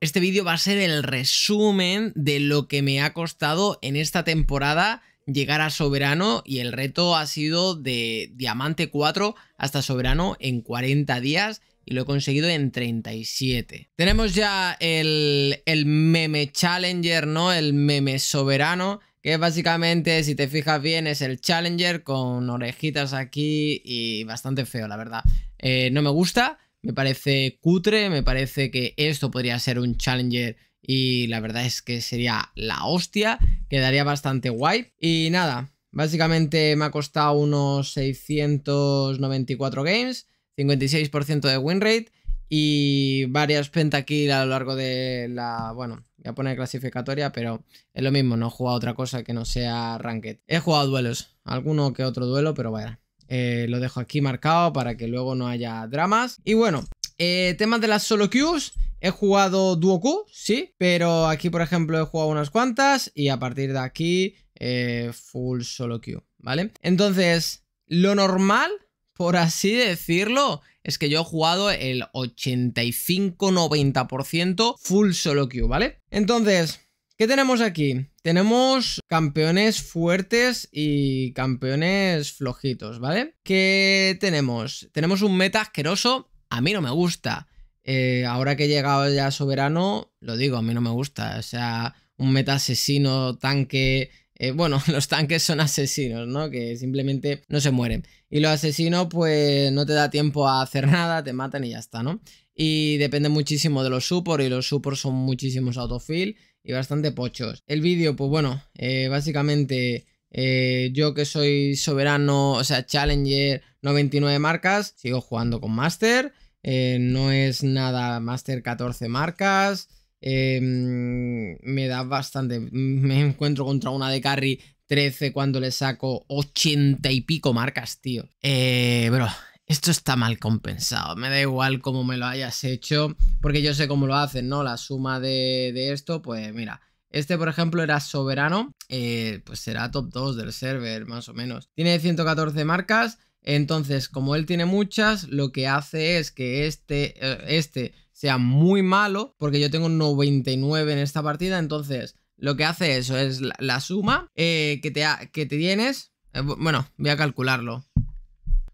Este vídeo va a ser el resumen de lo que me ha costado en esta temporada llegar a Soberano y el reto ha sido de Diamante 4 hasta Soberano en 40 días y lo he conseguido en 37. Tenemos ya el, meme challenger, ¿no? El meme soberano, que básicamente, si te fijas bien, es el challenger con orejitas aquí y bastante feo, la verdad. Eh, no me gusta, me parece cutre, me parece que esto podría ser un challenger y la verdad es que sería la hostia, quedaría bastante guay. Y nada, básicamente me ha costado unos 694 games, 56% de win rate y varias pentakill a lo largo de la... bueno, voy a poner clasificatoria, pero es lo mismo, no he jugado otra cosa que no sea ranked. He jugado duelos, alguno que otro duelo, pero vaya. Eh, lo dejo aquí marcado para que luego no haya dramas. Y bueno, eh, temas de las solo queues. He jugado duo Q, sí, pero aquí por ejemplo he jugado unas cuantas y a partir de aquí eh, full solo queue, ¿vale? Entonces, lo normal, por así decirlo, es que yo he jugado el 85-90% full solo queue, ¿vale? Entonces, ¿Qué tenemos aquí? Tenemos campeones fuertes y campeones flojitos, ¿vale? ¿Qué tenemos? Tenemos un meta asqueroso. A mí no me gusta. Eh, ahora que he llegado ya soberano, lo digo, a mí no me gusta. O sea, un meta asesino, tanque... Eh, bueno, los tanques son asesinos, ¿no? Que simplemente no se mueren. Y los asesinos, pues no te da tiempo a hacer nada, te matan y ya está, ¿no? Y depende muchísimo de los supor y los support son muchísimos autofill y bastante pochos. El vídeo, pues bueno, eh, básicamente eh, yo que soy soberano, o sea, challenger, 99 marcas, sigo jugando con master, eh, no es nada master 14 marcas, em, me da bastante, me encuentro contra una de carry 13 cuando le saco 80 y pico marcas, tío. Eh, bro, esto está mal compensado, me da igual cómo me lo hayas hecho, porque yo sé cómo lo hacen, ¿no? La suma de, de esto, pues mira, este, por ejemplo, era soberano, eh, pues será top 2 del server, más o menos. Tiene 114 marcas, entonces, como él tiene muchas, lo que hace es que este, eh, este sea muy malo, porque yo tengo 99 en esta partida, entonces lo que hace eso es la, suma eh, que, te que te tienes, bueno, voy a calcularlo,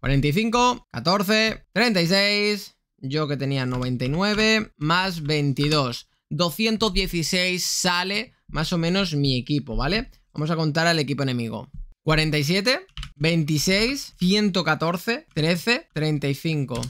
45, 14, 36. Yo que tenía 99, más 22. 216 sale más o menos mi equipo, ¿vale? Vamos a contar al equipo enemigo. 47, 26, 114, 13, 35.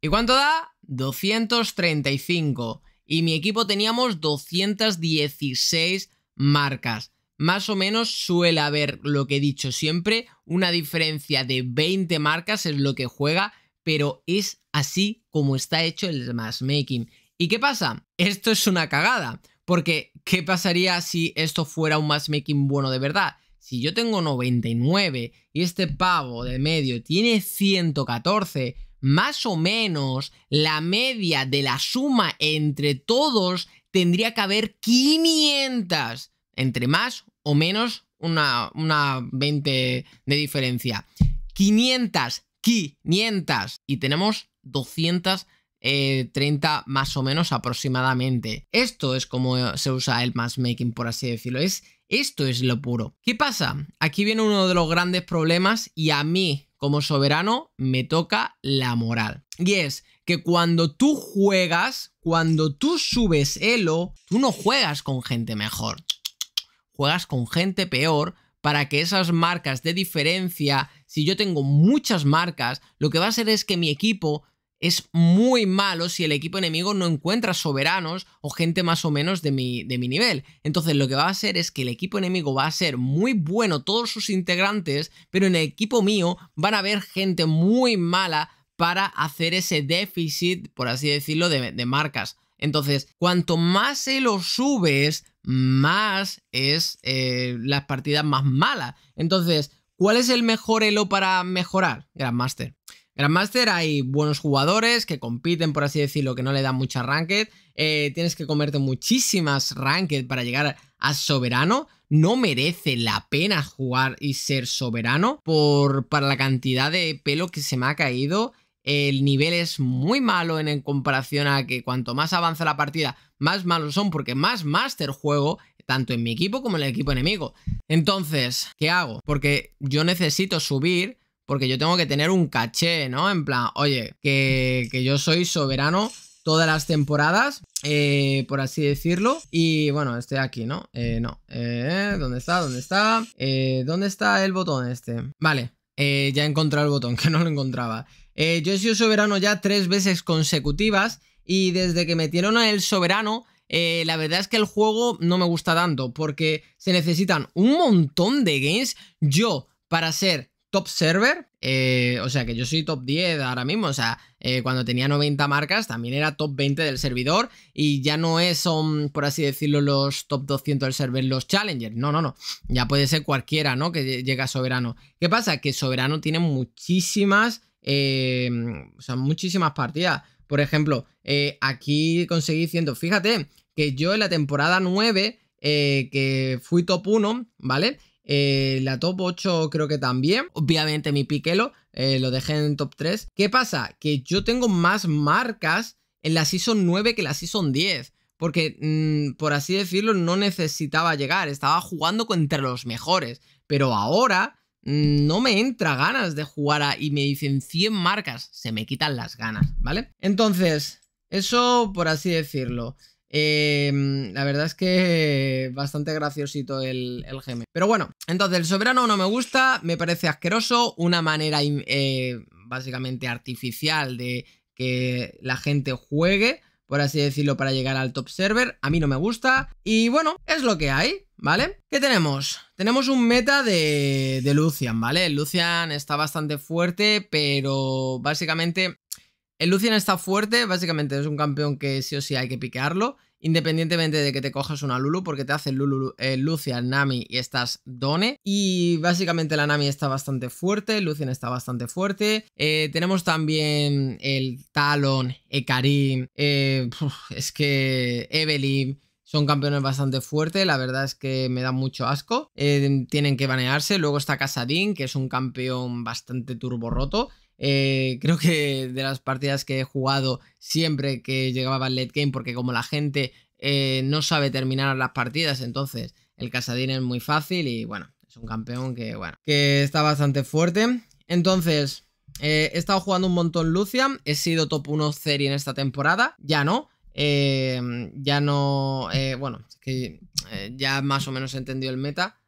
¿Y cuánto da? 235. Y mi equipo teníamos 216 marcas. Más o menos suele haber, lo que he dicho siempre, una diferencia de 20 marcas es lo que juega, pero es así como está hecho el making ¿Y qué pasa? Esto es una cagada, porque ¿qué pasaría si esto fuera un making bueno de verdad? Si yo tengo 99 y este pavo de medio tiene 114, más o menos la media de la suma entre todos tendría que haber 500, entre más o menos una, 20 de diferencia. 500, 500. Y tenemos 230 eh, más o menos aproximadamente. Esto es como se usa el matchmaking, por así decirlo. Es, esto es lo puro. ¿Qué pasa? Aquí viene uno de los grandes problemas y a mí, como soberano, me toca la moral. Y es que cuando tú juegas, cuando tú subes elo, tú no juegas con gente mejor juegas con gente peor para que esas marcas de diferencia, si yo tengo muchas marcas, lo que va a ser es que mi equipo es muy malo si el equipo enemigo no encuentra soberanos o gente más o menos de mi, de mi, nivel. Entonces lo que va a hacer es que el equipo enemigo va a ser muy bueno todos sus integrantes, pero en el equipo mío van a haber gente muy mala para hacer ese déficit, por así decirlo, de marcas. Entonces, cuanto más elo lo subes, más es eh, la las partidas más malas. Entonces, ¿cuál es el mejor elo para mejorar? Grandmaster. Grandmaster hay buenos jugadores que compiten, por así decirlo, que no le dan mucha ranked. Eh, tienes que comerte muchísimas ranked para llegar a soberano. No merece la pena jugar y ser soberano por, para la cantidad de pelo que se me ha caído el nivel es muy malo en, comparación a que cuanto más avanza la partida, más malos son porque más master juego, tanto en mi equipo como en el equipo enemigo. Entonces, ¿qué hago? Porque yo necesito subir, porque yo tengo que tener un caché, ¿no? En plan, oye, que, yo soy soberano todas las temporadas, eh, por así decirlo. Y bueno, estoy aquí, ¿no? Eh, no. Eh, ¿Dónde está? ¿Dónde está? ¿Dónde está el botón este? Vale, ya he encontrado el botón, que no lo encontraba. Eh, yo he sido soberano ya tres veces consecutivas y desde que metieron a el soberano, eh, la verdad es que el juego no me gusta tanto porque se necesitan un montón de games. Yo, para ser top server, eh, o sea que yo soy top 10 ahora mismo, o sea, cuando tenía 90 marcas también era top 20 del servidor y ya no es, son, por así decirlo, los top 200 del server los challengers, no, no, no, ya puede ser cualquiera, ¿no? Que llega soberano. ¿Qué pasa? Que soberano tiene muchísimas... Eh, o sea, muchísimas partidas. Por ejemplo, eh, aquí conseguí 100. Fíjate que yo en la temporada 9, eh, que fui top 1, ¿vale? la top 8 creo que también. Obviamente mi piquelo lo dejé en top 3. ¿Qué pasa? Que yo tengo más marcas en la Season 9 que la Season 10 porque mm, por así decirlo no necesitaba llegar, estaba jugando contra los mejores, pero ahora Mm, no me entra ganas de jugar a, y me dicen 100 marcas, se me quitan las ganas, ¿vale? Entonces, eso por así decirlo. Em, la verdad es que bastante graciosito el, el Pero bueno, entonces el soberano no me gusta, me parece asqueroso, una manera eh, básicamente artificial de que la gente juegue por así decirlo, para llegar al top server. A mí no me gusta. Y bueno, es lo que hay, ¿vale? ¿Qué tenemos? Tenemos un meta de, Lucian, ¿vale? El Lucian está bastante fuerte, pero básicamente... El Lucian está fuerte, básicamente es un campeón que sí o sí hay que piquearlo independientemente de que te cojas una Lulu, porque te hace Lulu, eh, Nami y estás Done. Y básicamente la Nami está bastante fuerte, Lucian está bastante fuerte. Eh, tenemos también el Talon, Ekarim, eh, es que Evelyn son campeones bastante fuertes, la verdad es que me da mucho asco. tienen que banearse. Luego está Casadín, que es un campeón bastante turborroto. Eh, creo que de las partidas que he jugado siempre que llegaba al late game, porque como la gente eh, no sabe terminar las partidas, entonces el Casadín es muy fácil y bueno, es un campeón que bueno, que está bastante fuerte. Entonces, eh, he estado jugando un montón Lucian, he sido top 1 serie en esta temporada, ya no. ya no, bueno, es que ya más o menos he entendido el meta,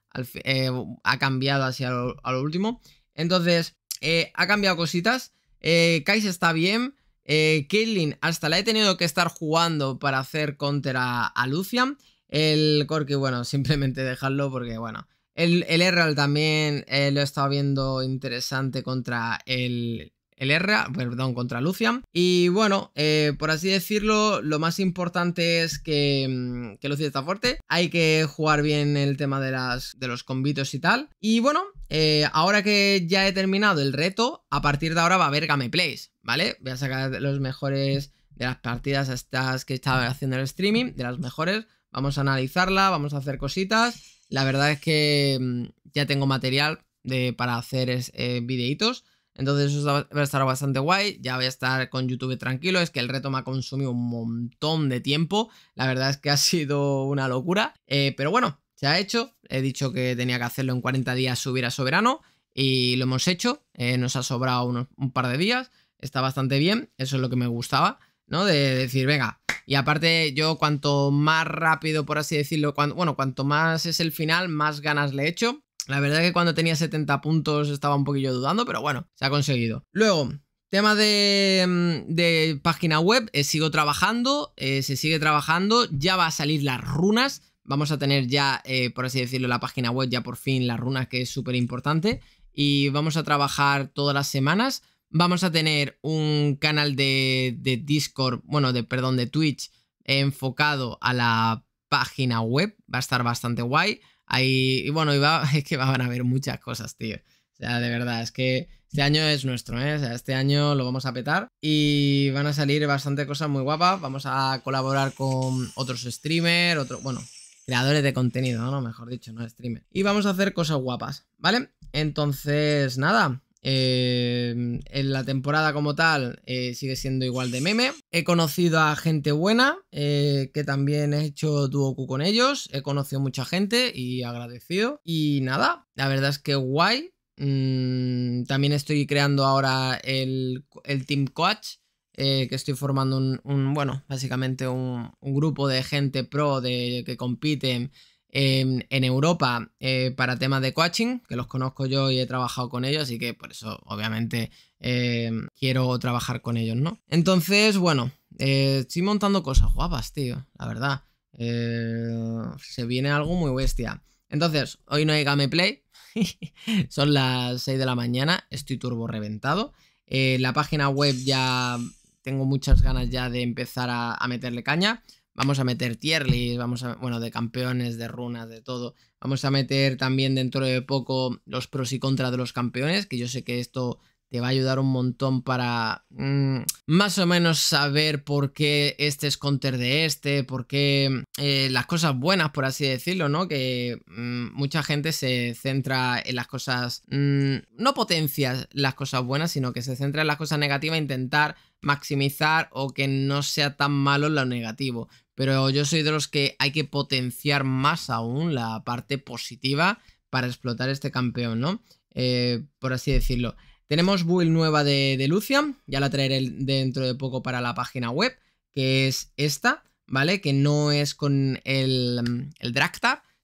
ha cambiado hacia a lo último. Entonces, eh, ha cambiado cositas. Eh, Kai's está bien. Eh, Caitlyn hasta la he tenido que estar jugando para hacer counter a, Lucian. El Corky bueno, simplemente dejarlo porque, bueno. El, el también eh, lo he estado viendo interesante contra el, el R, perdón, contra Lucian. Y bueno, eh, por así decirlo, lo más importante es que, mm, que Lucian está fuerte. Hay que jugar bien el tema de, las, de los convitos y tal. Y bueno, eh, ahora que ya he terminado el reto, a partir de ahora va a haber Gameplays ¿vale? Voy a sacar los mejores de las partidas estas que estaba haciendo el streaming, de las mejores. Vamos a analizarla, vamos a hacer cositas. La verdad es que mm, ya tengo material de, para hacer eh, videitos. Entonces eso va a estar bastante guay, ya voy a estar con YouTube tranquilo, es que el reto me ha consumido un montón de tiempo, la verdad es que ha sido una locura, eh, pero bueno, se ha hecho, he dicho que tenía que hacerlo en 40 días subir a Soberano y lo hemos hecho, eh, nos ha sobrado un par de días, está bastante bien, eso es lo que me gustaba, ¿no? De decir, venga, y aparte yo cuanto más rápido, por así decirlo, bueno, cuanto más es el final, más ganas le hecho. La verdad que cuando tenía 70 puntos estaba un poquillo dudando, pero bueno, se ha conseguido. Luego, Tema de, mm, página web, eh, sigo trabajando, eh, se sigue trabajando, ya va a salir las runas, vamos a tener ya, eh, por así decirlo, la página web, ya por fin las runas, que es súper importante, y vamos a trabajar todas las semanas, vamos a tener un canal de, de Discord, bueno, de, perdón, de Twitch, enfocado a la página web, va a estar bastante guay y bueno, es que van a haber muchas cosas, tío. O sea, de verdad, es que este año es nuestro, ¿eh? O sea, este año lo vamos a petar y van a salir bastante cosas muy guapas. Vamos a colaborar con otros streamers, otros, bueno, creadores de contenido, ¿no? Mejor dicho, no streamers. Y vamos a hacer cosas guapas, ¿vale? Entonces, nada, Em, en la temporada como tal eh, sigue siendo igual de meme. He conocido a gente buena, eh, que también he hecho duoku con ellos. He conocido mucha gente y agradecido. Y nada, la verdad es que guay. Mm, también estoy creando ahora el, Team Coach. Eh, que estoy formando un, bueno, básicamente un, un, grupo de gente pro de, que compiten Em, en Europa eh, para temas de coaching, que los conozco yo y he trabajado con ellos, así que por eso obviamente em, quiero trabajar con ellos, ¿no? Entonces, bueno, eh, estoy montando cosas guapas, tío, la verdad. Eh, se viene algo muy bestia. Entonces, hoy no hay Gameplay, son las 6 de la mañana, estoy turbo reventado. la página web ya tengo muchas ganas ya de empezar a meterle caña. Vamos a meter tier vamos a, bueno, de campeones, de runas, de todo. Vamos a meter también dentro de poco los pros y contras de los campeones, que yo sé que esto te va a ayudar un montón para mm, más o menos saber por qué este es counter de este, por qué eh, las cosas buenas, por así decirlo, ¿no? Que mm, mucha gente se centra en las cosas, mm, no potencia las cosas buenas, sino que se centra en las cosas negativas e intentar maximizar o que no sea tan malo lo negativo pero yo soy de los que hay que potenciar más aún la parte positiva para explotar este campeón, ¿no? Eh, por así decirlo. Tenemos build nueva de, Lucian, ya la traeré dentro de poco para la página web, que es esta, ¿vale? Que no es con el, el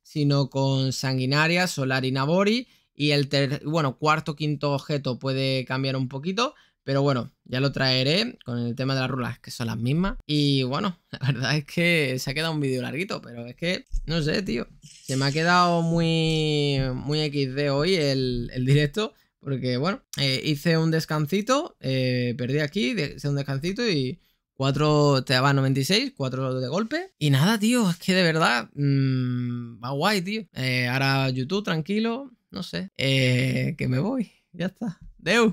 sino con Sanguinaria, Solar y Nabori. Y el bueno, cuarto, quinto objeto puede cambiar un poquito, pero bueno, ya lo traeré con el tema de las rulas, que son las mismas. Y bueno, la verdad es que se ha quedado un vídeo larguito, pero es que, no sé, tío. Se me ha quedado muy, muy XD hoy el, directo. Porque bueno, eh, hice un descansito, eh, perdí aquí, hice un descansito y 4 te daba 96, 4 de golpe. Y nada, tío, es que de verdad mm, va guay, tío. Eh, ahora YouTube, tranquilo, no sé. que me voy, ya está. Deu.